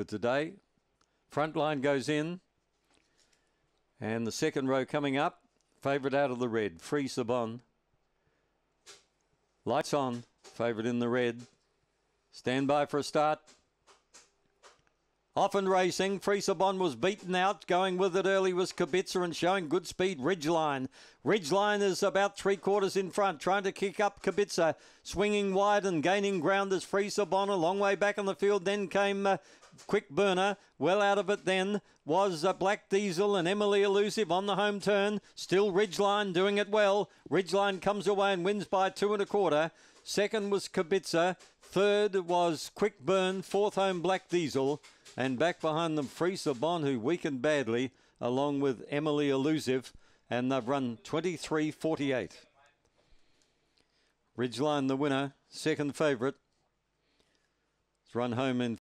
for today. Front line goes in. And the second row coming up. Favourite out of the red, Free Sabon. Lights on, favourite in the red. Stand by for a start. Off and racing, Frisabon was beaten out. Going with it early was Kibitzer and showing good speed, Ridgeline. Ridgeline is about three quarters in front, trying to kick up Kibitzer. Swinging wide and gaining ground as Frisabon a long way back in the field. Then came uh, Quick Burner. Well out of it then was uh, Black Diesel and Emily Elusive on the home turn. Still Ridgeline doing it well. Ridgeline comes away and wins by two and a quarter. Second was Kibitzer. Third was Quick Burn, fourth home Black Diesel, and back behind them Free Sabon, who weakened badly, along with Emily Elusive, and they've run 23.48. Ridgeline the winner, second favourite. It's run home in